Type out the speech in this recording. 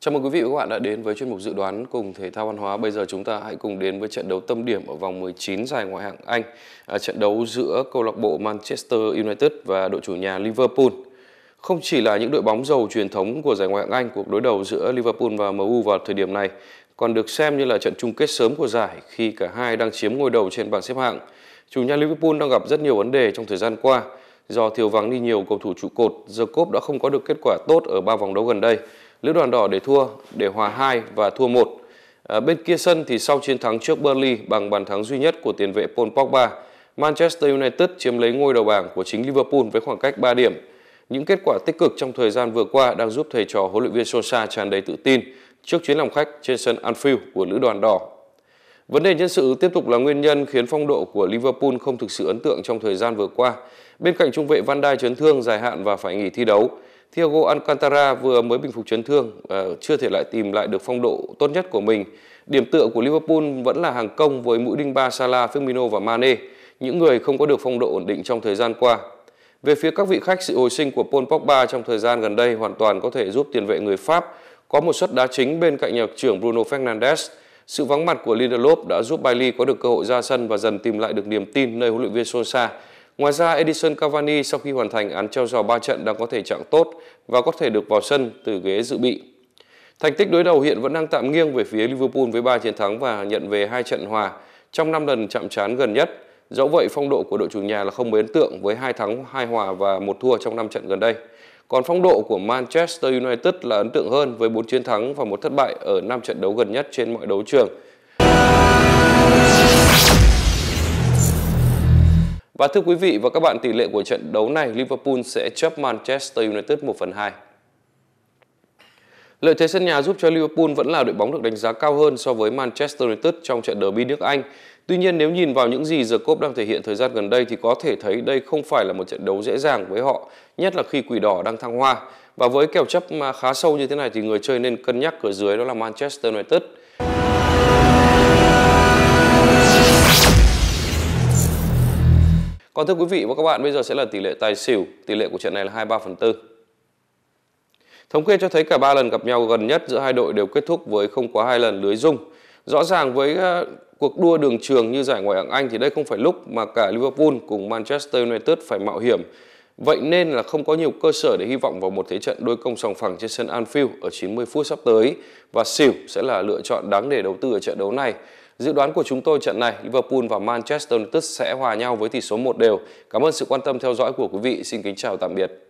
Chào mừng quý vị và các bạn đã đến với chuyên mục dự đoán cùng thể thao văn hóa. Bây giờ chúng ta hãy cùng đến với trận đấu tâm điểm ở vòng 19 giải Ngoại hạng Anh, à, trận đấu giữa câu lạc bộ Manchester United và đội chủ nhà Liverpool. Không chỉ là những đội bóng giàu truyền thống của giải Ngoại hạng Anh, cuộc đối đầu giữa Liverpool và MU vào thời điểm này còn được xem như là trận chung kết sớm của giải khi cả hai đang chiếm ngôi đầu trên bảng xếp hạng. Chủ nhà Liverpool đang gặp rất nhiều vấn đề trong thời gian qua Do thiếu vắng đi nhiều cầu thủ trụ cột, Jacob đã không có được kết quả tốt ở 3 vòng đấu gần đây. Lữ đoàn đỏ để thua, để hòa 2 và thua 1. À, bên kia sân thì sau chiến thắng trước Burnley bằng bàn thắng duy nhất của tiền vệ Paul Pogba, Manchester United chiếm lấy ngôi đầu bảng của chính Liverpool với khoảng cách 3 điểm. Những kết quả tích cực trong thời gian vừa qua đang giúp thầy trò huấn luyện viên Solskjaer tràn đầy tự tin trước chuyến làm khách trên sân Anfield của lữ đoàn đỏ Vấn đề nhân sự tiếp tục là nguyên nhân khiến phong độ của Liverpool không thực sự ấn tượng trong thời gian vừa qua. Bên cạnh trung vệ Van Dijk chấn thương dài hạn và phải nghỉ thi đấu, Thiago Alcantara vừa mới bình phục chấn thương, ờ, chưa thể lại tìm lại được phong độ tốt nhất của mình. Điểm tựa của Liverpool vẫn là hàng công với mũi đinh ba Salah, Firmino và Mane, những người không có được phong độ ổn định trong thời gian qua. Về phía các vị khách, sự hồi sinh của Paul Pogba trong thời gian gần đây hoàn toàn có thể giúp tiền vệ người Pháp có một suất đá chính bên cạnh nhạc trưởng Bruno Fernandes – sự vắng mặt của Lindelof đã giúp Bailey có được cơ hội ra sân và dần tìm lại được niềm tin nơi huấn luyện viên Solskjaer. Ngoài ra, Edison Cavani sau khi hoàn thành án treo giò 3 trận đang có thể trạng tốt và có thể được vào sân từ ghế dự bị. Thành tích đối đầu hiện vẫn đang tạm nghiêng về phía Liverpool với 3 chiến thắng và nhận về 2 trận hòa trong 5 lần chạm trán gần nhất. Dẫu vậy, phong độ của đội chủ nhà là không mấy ấn tượng với 2 thắng, 2 hòa và 1 thua trong 5 trận gần đây. Còn phong độ của Manchester United là ấn tượng hơn với 4 chiến thắng và một thất bại ở 5 trận đấu gần nhất trên mọi đấu trường. Và thưa quý vị và các bạn, tỷ lệ của trận đấu này Liverpool sẽ chấp Manchester United 1 phần 2. Lợi thế sân nhà giúp cho Liverpool vẫn là đội bóng được đánh giá cao hơn so với Manchester United trong trận derby nước Anh Tuy nhiên nếu nhìn vào những gì The Cop đang thể hiện thời gian gần đây thì có thể thấy đây không phải là một trận đấu dễ dàng với họ, nhất là khi Quỷ Đỏ đang thăng hoa. Và với kèo chấp mà khá sâu như thế này thì người chơi nên cân nhắc cửa dưới đó là Manchester United. Còn thưa quý vị và các bạn, bây giờ sẽ là tỷ lệ tài xỉu. Tỷ lệ của trận này là 23 phần 4. Thống kê cho thấy cả 3 lần gặp nhau gần nhất giữa hai đội đều kết thúc với không quá hai lần lưới rung. Rõ ràng với ờ, cuộc đua đường trường như giải ngoại hạng Anh thì đây không phải lúc mà cả Liverpool cùng Manchester United phải mạo hiểm. Vậy nên là không có nhiều cơ sở để hy vọng vào một thế trận đôi công sòng phẳng trên sân Anfield ở 90 phút sắp tới và xỉu sẽ là lựa chọn đáng để đầu tư ở trận đấu này. Dự đoán của chúng tôi trận này, Liverpool và Manchester United sẽ hòa nhau với tỷ số 1 đều. Cảm ơn sự quan tâm theo dõi của quý vị. Xin kính chào tạm biệt.